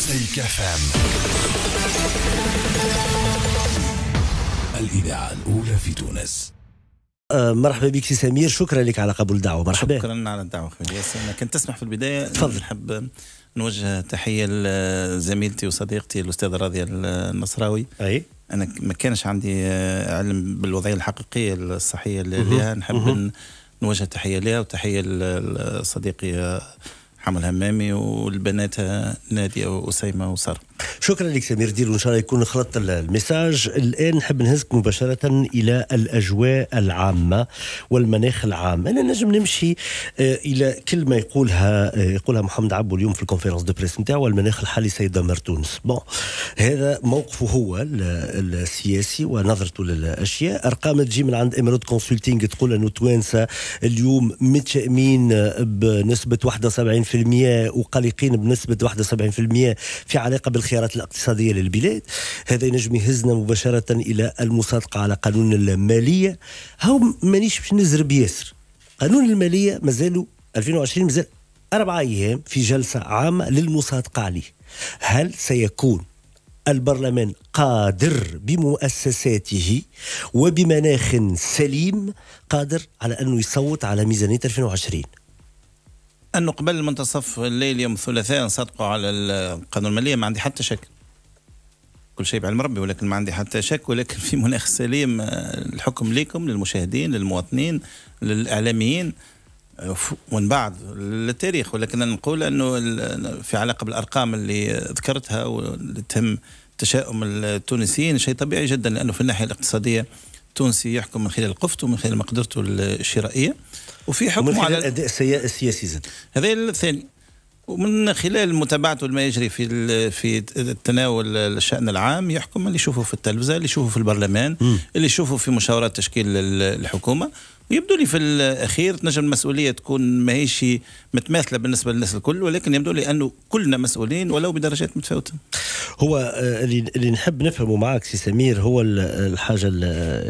مزيكا فام الإذاعة الأولى في تونس آه، مرحبا بك سي سمير شكرا لك على قبول الدعوه مرحبا شكرا على الدعوه خويا ياسر لكن تسمح في البدايه تفضل نحب نوجه تحيه لزميلتي وصديقتي الاستاذه راضيه النصراوي اي انا ما كانش عندي علم بالوضعيه الحقيقيه الصحيه اللي لها نحب نوجه تحيه لها وتحيه لصديقي حمل همامي والبنات نادية وأسيمة وسارة شكرا لك سمير دير وان شاء الله يكون خلطت الميساج الان نحب نهزك مباشره الى الاجواء العامه والمناخ العام انا نجم نمشي آه، الى كلمه يقولها آه، يقولها محمد عبو اليوم في الكونفرنس دو بريس نتاعو المناخ الحالي سيدمر مرتونس بون هذا موقفه هو السياسي ونظرته للاشياء ارقام تجي من عند امارات كونسلتينغ تقول انه توانسه اليوم متشائمين بنسبه 71% وقلقين بنسبه 71% في علاقه بالخ الخيارات الاقتصادية للبلاد هذا ينجم يهزنا مباشرة إلى المصادقة على قانون المالية هاو مانيش باش نزرب ياسر قانون المالية مازالوا 2020 مازال أربعة أيام في جلسة عامة للمصادقة عليه هل سيكون البرلمان قادر بمؤسساته وبمناخ سليم قادر على أنه يصوت على ميزانية 2020 أنه قبل المنتصف الليل يوم الثلاثاء نصدقوا على القانون المالية ما عندي حتى شك كل شيء بعلم ربي ولكن ما عندي حتى شك ولكن في مناخ سليم الحكم ليكم للمشاهدين للمواطنين للإعلاميين ومن بعد للتاريخ ولكن نقول أنه في علاقة بالأرقام اللي ذكرتها واللي تهم تشاؤم التونسيين شيء طبيعي جدا لأنه في الناحية الاقتصادية التونسي يحكم من خلال قفته ومن خلال مقدرته الشرائية وفي حكم على الاداء السياسي زاد هذا الثاني ومن خلال متابعته لما يجري في في التناول الشان العام يحكم اللي يشوفه في التلفزه اللي يشوفه في البرلمان م. اللي يشوفه في مشاورات تشكيل الحكومه ويبدو لي في الاخير تنجم المسؤوليه تكون ماهيش متماثله بالنسبه للناس الكل ولكن يبدو لي انه كلنا مسؤولين ولو بدرجات متفاوته. هو آه، اللي نحب نفهمه معك سي سمير هو الحاجه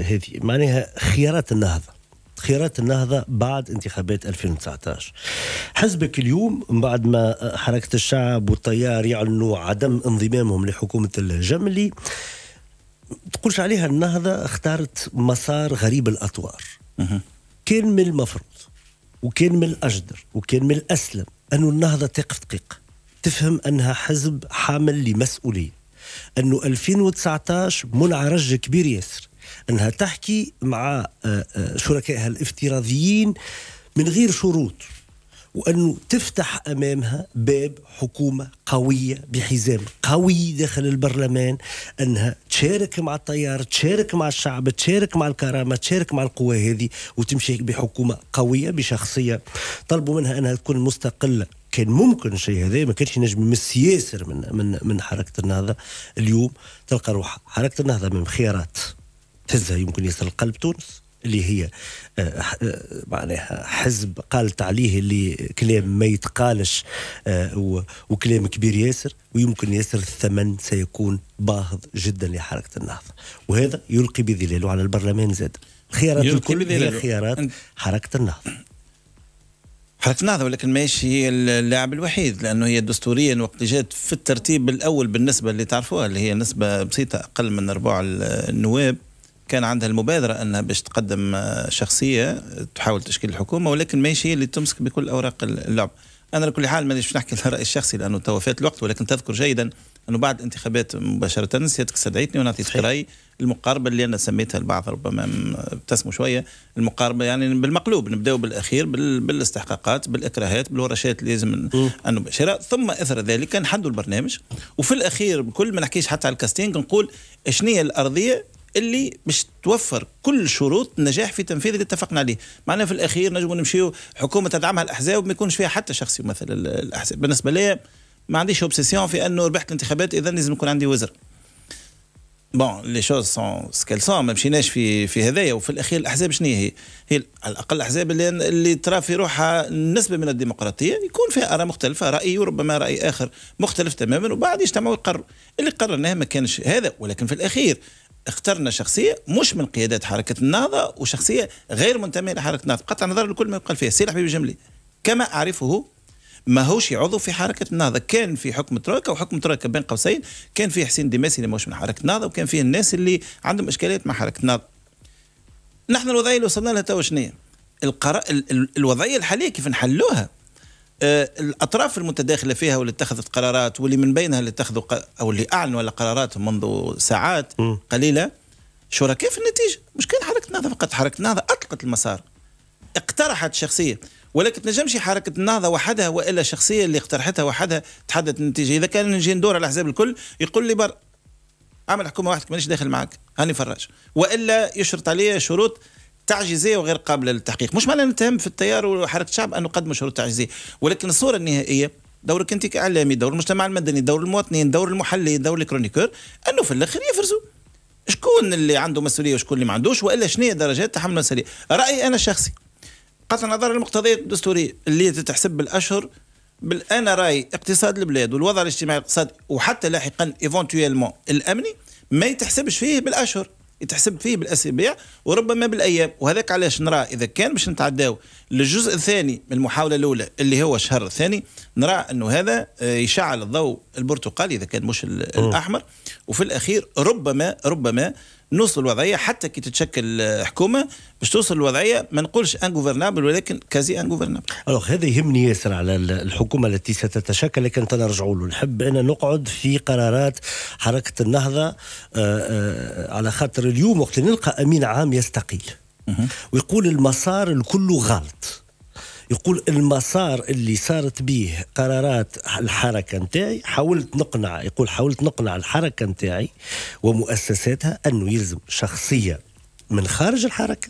هذه معناها خيارات النهضه. خيارات النهضة بعد انتخابات 2019 حزبك اليوم بعد ما حركة الشعب والتيار يعلنوا عدم انضمامهم لحكومة الجملي تقولش عليها النهضة اختارت مسار غريب الأطوار كان من المفروض وكان من الأجدر وكان من الأسلم أن النهضة تقف دقيقة تفهم أنها حزب حامل لمسؤولية أنه 2019 منعرج كبير ياسر انها تحكي مع آه، آه، شركائها الافتراضيين من غير شروط وانه تفتح امامها باب حكومه قويه بحزام قوي داخل البرلمان انها تشارك مع التيار تشارك مع الشعب تشارك مع الكرامه تشارك مع القوى هذه وتمشي بحكومه قويه بشخصيه طلبوا منها انها تكون مستقله كان ممكن الشيء هذا ما كانش ينجم يمس ياسر من من من حركه النهضه اليوم تلقى روحها حركه النهضه من خيارات تهزها يمكن يصل القلب تونس اللي هي آه، آه، معناها حزب قالت عليه اللي كلام ما يتقالش آه، وكلام كبير ياسر ويمكن ياسر الثمن سيكون باهظ جدا لحركه النهضه وهذا يلقي بظلاله على البرلمان زاد خيارات الكل هي خيارات حركه النهضه حركة النهضة ولكن ماشي هي اللاعب الوحيد لأنه هي دستوريا وقت جات في الترتيب الأول بالنسبة اللي تعرفوها اللي هي نسبة بسيطة أقل من ربع النواب كان عندها المبادرة أنها باش تقدم آه، شخصية تحاول تشكيل الحكومة ولكن ماهيش هي اللي تمسك بكل أوراق اللعب أنا لكل حال مانيش نحكي الرأي الشخصي لأنه توا فات الوقت ولكن تذكر جيدا أنه بعد الانتخابات مباشرة سيادتك استدعيتني وأنا أعطيتك رأي المقاربة اللي أنا سميتها البعض ربما ابتسموا شوية المقاربة يعني بالمقلوب نبداو بالأخير بالاستحقاقات بالإكراهات بالورشات اللي لازم بشراء ثم إثر ذلك نحدوا البرنامج وفي الأخير بكل ما نحكيش حتى على الكاستينج نقول شنو هي الأرضية اللي باش توفر كل شروط النجاح في تنفيذ اللي اتفقنا عليه معنا في الاخير نجم نمشيو حكومه تدعمها الاحزاب ما يكونش فيها حتى شخص يمثل الاحزاب بالنسبه لي ما عنديش اوبسيسيون في انه ربحت الانتخابات اذا لازم يكون عندي وزر بون لي شوز سون سكيل سون ما مشيناش في في هذايا وفي الاخير الاحزاب شنو هي؟ هي على الاقل الاحزاب اللي, اللي ترى في روحها نسبه من الديمقراطيه يعني يكون فيها اراء مختلفه راي وربما راي اخر مختلف تماما وبعد يجتمعوا ويقرروا اللي قررناه ما كانش هذا ولكن في الاخير اخترنا شخصيه مش من قيادات حركه النهضه وشخصيه غير منتميه لحركه النهضه قطع نظر لكل ما يقال فيها سي حبيبي جملي كما اعرفه ما هوش عضو في حركه النهضه كان في حكم ترويكا وحكم ترويكا بين قوسين كان فيه حسين ديماسي اللي ماهوش من حركه النهضه وكان فيه الناس اللي عندهم اشكاليات مع حركه النهضه نحن الوضعيه اللي وصلنا لها توا شنو القراء الوضعيه الحاليه كيف نحلوها آه، الأطراف المتداخلة فيها واللي اتخذت قرارات واللي من بينها اللي اتخذوا أو اللي أعلنوا على قراراتهم منذ ساعات قليلة شركاء في النتيجة مش كان حركة النهضة فقط حركة النهضة أطلقت المسار اقترحت شخصية ولكن تنجمش حركة النهضة وحدها وإلا الشخصية اللي اقترحتها وحدها تحدد النتيجة إذا كان نجي ندور على الأحزاب الكل يقول لي بر اعمل حكومة وحدك مانيش داخل معك هاني فراج وإلا يشرط عليا شروط تعجيزيه وغير قابله للتحقيق مش معنى نتهم في التيار وحركه الشعب انه قدموا شروط تعجيزيه ولكن الصوره النهائيه دورك انت كاعلامي دور المجتمع المدني دور المواطنين دور المحللين دور الكرونيكور انه في الاخر يفرزوا شكون اللي عنده مسؤوليه وشكون اللي ما عندوش والا شنو درجات تحمل المسؤوليه رايي انا الشخصي قطع نظر المقتضيات الدستوريه اللي تتحسب بالاشهر بل انا رايي اقتصاد البلاد والوضع الاجتماعي الاقتصادي وحتى لاحقا ايفونتويلمون الامني ما يتحسبش فيه بالاشهر يتحسب فيه بالاسابيع وربما بالايام وهذاك علاش نرى اذا كان باش نتعداو للجزء الثاني من المحاوله الاولى اللي هو الشهر الثاني نرى انه هذا آه، يشعل الضوء البرتقالي اذا كان مش الاحمر وفي الاخير ربما ربما آه نوصل الوضعيه حتى كي تتشكل حكومه باش توصل الوضعيه ما نقولش ان غوفرنابل ولكن كازي ان غوفرنابل هذا يهمني ياسر على الحكومه التي ستتشكل لكن تنرجعوا له نحب انا نقعد في قرارات حركه النهضه آه، آه، على خاطر اليوم وقت نلقى امين عام يستقيل ويقول المسار الكل غلط يقول المسار اللي صارت به قرارات الحركه نتاعي حاولت نقنع يقول حاولت نقنع الحركه نتاعي ومؤسساتها انه يلزم شخصيه من خارج الحركه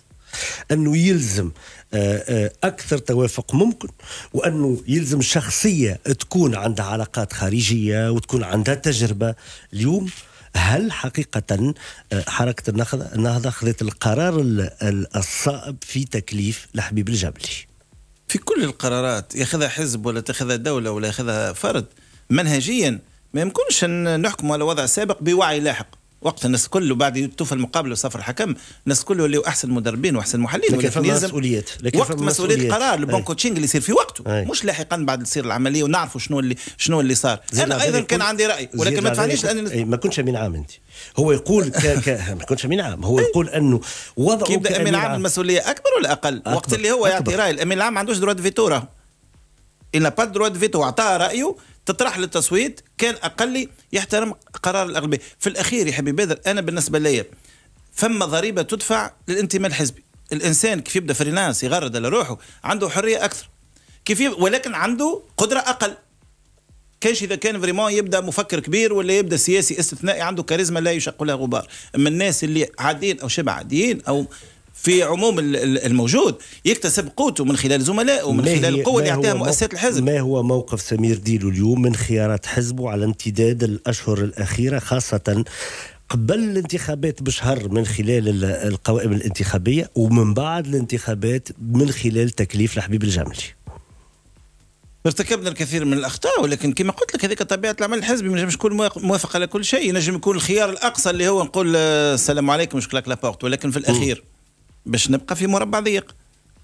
انه يلزم آه، آه، اكثر توافق ممكن وانه يلزم شخصيه تكون عندها علاقات خارجيه وتكون عندها تجربه اليوم هل حقيقة آه، حركة النهضة أخذت القرار الصائب في تكليف لحبيب الجبلي؟ في كل القرارات ياخذها حزب ولا تاخذها دولة ولا ياخذها فرد منهجيا ما يمكنش نحكم على وضع سابق بوعي لاحق وقت الناس كله بعد توفى المقابله وصفر الحكم الناس كله اللي احسن مدربين واحسن محللين لكن فما مسؤوليات لكن وقت مسؤوليه قرار البون كوتشينغ اللي يصير في وقته أي. مش لاحقا بعد تصير العمليه ونعرفوا شنو اللي شنو اللي صار انا ايضا كان عندي راي ولكن ما تفعنيش لاني ما كنتش امين عام انت هو يقول ك... ك... ما كنتش امين عام هو يقول انه وضعه كيبدا امين عام المسؤوليه اكبر ولا اقل؟ أكبر. وقت اللي هو يعطي راي الامين العام ما عندوش دروات فيتوره إلا با دروا دو فيتو عطاها رأيه تطرح للتصويت كان أقلي يحترم قرار الأغلبية في الأخير يا حبيبي بدر أنا بالنسبة لي فما ضريبة تدفع للانتماء الحزبي الإنسان كيف يبدأ فريلانس يغرد على روحه عنده حرية أكثر كيف يب... ولكن عنده قدرة أقل كانش اذا كان فريمون يبدا مفكر كبير ولا يبدا سياسي استثنائي عنده كاريزما لا يشق لها غبار اما الناس اللي عاديين او شبه عاديين او في عموم الموجود يكتسب قوته من خلال زملائه ومن خلال القوه اللي يعطيها مؤسسات الحزب ما هو موقف سمير ديلو اليوم من خيارات حزبه على امتداد الاشهر الاخيره خاصه قبل الانتخابات بشهر من خلال القوائم الانتخابيه ومن بعد الانتخابات من خلال تكليف الحبيب الجملي ارتكبنا الكثير من الاخطاء ولكن كما قلت لك هذيك طبيعه العمل الحزبي ما نجمش يكون موافق على كل شيء نجم يكون الخيار الاقصى اللي هو نقول آه، السلام عليكم مشكلك لابورت ولكن في الاخير باش نبقى في مربع ضيق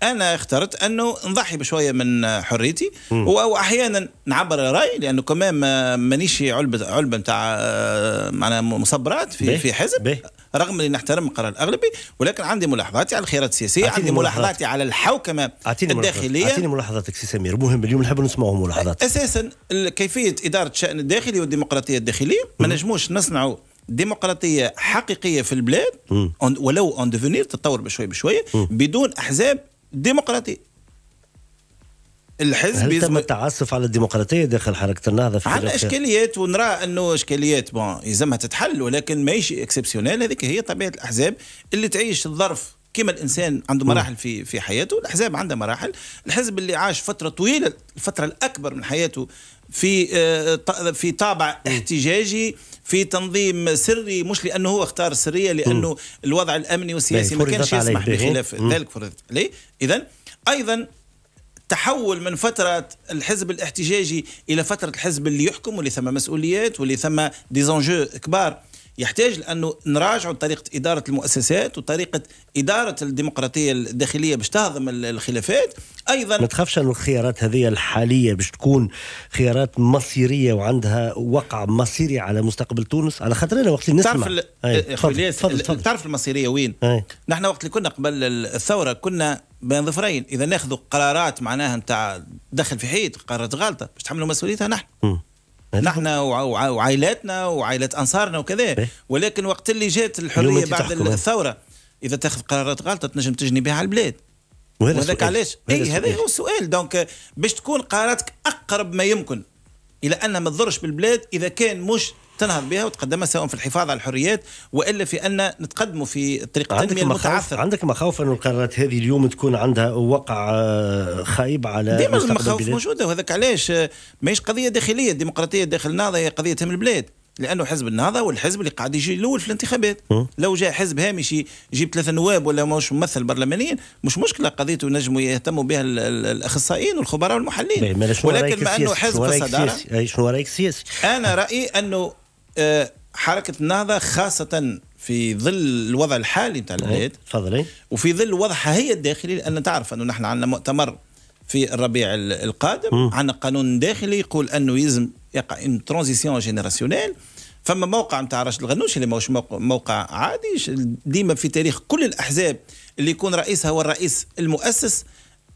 انا اخترت انه نضحي بشويه من حريتي واحيانا نعبر رايي لانه كمان مانيش علبه علبه نتاع آه، معناها مصبرات في في حزب رغم اني نحترم القرار الاغلبي ولكن عندي ملاحظاتي على الخيارات السياسيه عندي ملاحظاتي على الحوكمه أعطيني الداخليه اعطيني ملاحظاتك سي سمير مهم اليوم نحب نسمعوا ملاحظات اساسا كيفيه اداره الشان الداخلي والديمقراطيه الداخليه ما نجموش نصنعوا ديمقراطيه حقيقيه في البلاد ولو اون ديفونير تتطور بشوي بشويه بدون احزاب ديمقراطيه الحزب هل تم التعسف على الديمقراطيه داخل حركه النهضه في عندنا اشكاليات ونرى انه اشكاليات بون يلزمها تتحل ولكن ماهيش اكسبسيونيل هذيك هي طبيعه الاحزاب اللي تعيش الظرف كما الانسان عنده مراحل في في حياته الاحزاب عندها مراحل الحزب اللي عاش فتره طويله الفتره الاكبر من حياته في آه، في طابع احتجاجي في تنظيم سري مش لانه هو اختار السريه لانه الوضع الامني والسياسي ما كانش يسمح بخلاف ذلك فرضت عليه اذا ايضا تحول من فترة الحزب الاحتجاجي إلى فترة الحزب اللي يحكم واللي ثم مسؤوليات واللي ثم ديزونجو كبار يحتاج لانه نراجعوا طريقه اداره المؤسسات وطريقه اداره الديمقراطيه الداخليه باش تهضم الخلافات ايضا ما تخافش ان الخيارات هذه الحاليه باش تكون خيارات مصيريه وعندها وقع مصيري على مستقبل تونس على خاطر انا وقت نسمع تعرف إيه، تعرف المصيريه وين؟ أي. نحن وقت اللي كنا قبل الثوره كنا بين ظفرين اذا ناخذ قرارات معناها نتاع دخل في حيط قرارات غلطه باش تحملوا مسؤوليتها نحن م. نحن وعائلاتنا وعائلات انصارنا وكذا إيه. ولكن وقت اللي جات الحريه بعد الثوره اذا تاخذ قرارات غلطه تنجم تجني بها على البلاد وهذاك علاش اي هذا هو السؤال دونك باش تكون قراراتك اقرب ما يمكن الى ان ما تضرش بالبلاد اذا كان مش تنهض بها وتقدمها سواء في الحفاظ على الحريات والا في ان نتقدموا في طريق التنميه المتعثر عندك مخاوف ان القرارات هذه اليوم تكون عندها وقع آه، خايب على ديما المخاوف موجوده وهذاك علاش آه، ماهيش قضيه داخليه الديمقراطيه داخل النهضه هي قضيه تهم البلاد لانه حزب النهضه والحزب اللي قاعد يجي الاول في الانتخابات لو جاء حزب هامشي يجيب ثلاثه نواب ولا مش ممثل برلمانيين مش مشكله قضيته نجموا يهتموا بها الاخصائيين والخبراء والمحللين ولكن مع انه حزب في الصداره شنو رايك سياسي انا رايي انه آه، حركه النهضه خاصه في ظل الوضع الحالي نتاع البلاد تفضلي وفي ظل وضعها هي الداخلي لان تعرف انه نحن عندنا مؤتمر في الربيع القادم عندنا قانون داخلي يقول انه يلزم يقع ان ترانزيسيون جينيراسيونيل فما موقع نتاع راشد الغنوشي اللي ماهوش موقع عادي ديما في تاريخ كل الاحزاب اللي يكون رئيسها هو الرئيس المؤسس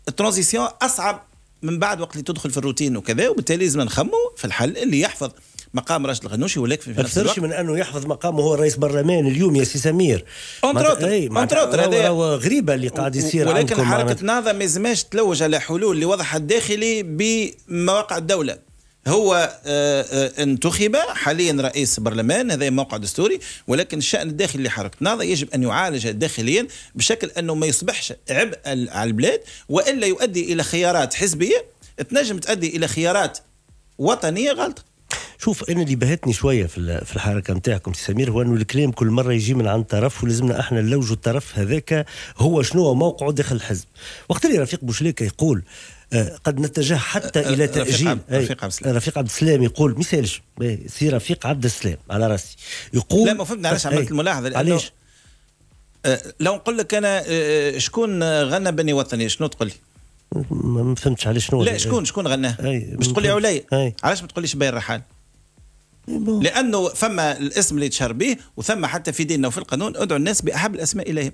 الترانزيسيون اصعب من بعد وقت اللي تدخل في الروتين وكذا وبالتالي لازم نخمو في الحل اللي يحفظ مقام راشد الغنوشي ولكن في نفس الوقت من انه يحفظ مقامه هو رئيس برلمان اليوم يا سي سمير اونتروتر هذا غريبه اللي قاعد يصير ولكن حركه نهضه ما يزماش تلوج على حلول لوضعها الداخلي بمواقع الدوله هو آه، آه، انتخب حاليا رئيس برلمان هذا موقع دستوري ولكن الشأن الداخلي لحركة نهضه يجب أن يعالج داخليا بشكل أنه ما يصبحش عبء على البلاد وإلا يؤدي إلى خيارات حزبية تنجم تؤدي إلى خيارات وطنية غلطة شوف انا اللي بهتني شويه في في الحركه نتاعكم سي سمير هو انه الكلام كل مره يجي من عند طرف ولازمنا احنا نلوجوا الطرف هذاك هو شنو موقعه داخل الحزب وقت اللي رفيق بوشليكه يقول آه، قد نتجه حتى آه، الى تاجيل رفيق, عبد السلام رفيق عبد السلام يقول ما يسالش آه، سي رفيق عبد السلام على راسي يقول لا ما فهمت علاش عملت الملاحظه علاش لو نقول لك انا شكون غنى بني وطني شنو تقول لي؟ ما فهمتش علاش شنو لا شكون شكون غناه باش تقول لي علي علاش ما تقوليش باين رحال لانه فما الاسم اللي تشهر به وثم حتى في ديننا وفي القانون ادعو الناس باحب الاسماء اليهم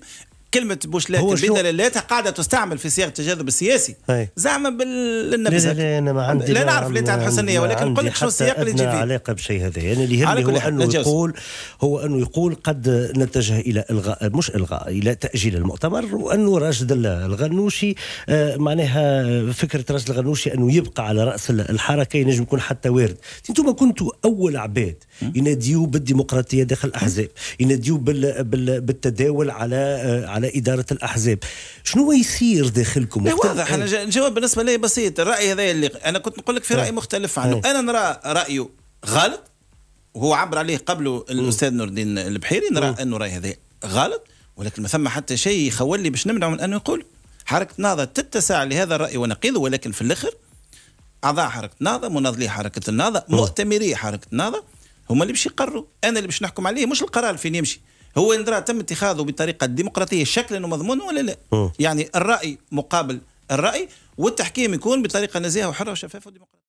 كلمه بوشلات البدلالات قاعده تستعمل في سياق التجاذب السياسي زعما بالنبذه لا لا ما عندي لا نعرف ليه تاع الحسنيه ولكن نقول لك شو السياق اللي تجي فيه علاقه بشيء هذا يعني اللي يهمني هو انه يقول هو انه يقول قد نتجه الى الغاء مش الغاء الى تاجيل المؤتمر وانه راشد الغنوشي آه معناها فكره راشد الغنوشي انه يبقى على راس الحركه ينجم يكون حتى وارد انتم كنتوا اول عباد يناديوا بالديمقراطيه داخل الاحزاب يناديوا بالتداول على آه، على إدارة الأحزاب شنو يصير داخلكم إيه، واضح أنا الجواب بالنسبة لي بسيط الرأي هذا اللي أنا كنت نقول لك في نعم. رأي مختلف عنه نعم. أنا نرى رأيه غلط وهو عبر عليه قبله الأستاذ نور الدين البحيري نرى أنه رأي هذا غلط ولكن ما ثم حتى شيء يخول لي باش نمنعه من أنه يقول حركة نهضة تتسع لهذا الرأي ونقيضه ولكن في الآخر أعضاء حركة نهضة مناضلي حركة النهضة مؤتمري حركة النهضة هما اللي باش يقروا أنا اللي باش نحكم عليه مش القرار فين يمشي هو إن تم اتخاذه بطريقة ديمقراطية شكلا ومضمونا ولا لا يعني الرأي مقابل الرأي والتحكيم يكون بطريقة نزيهة وحرة وشفافة وديمقراطية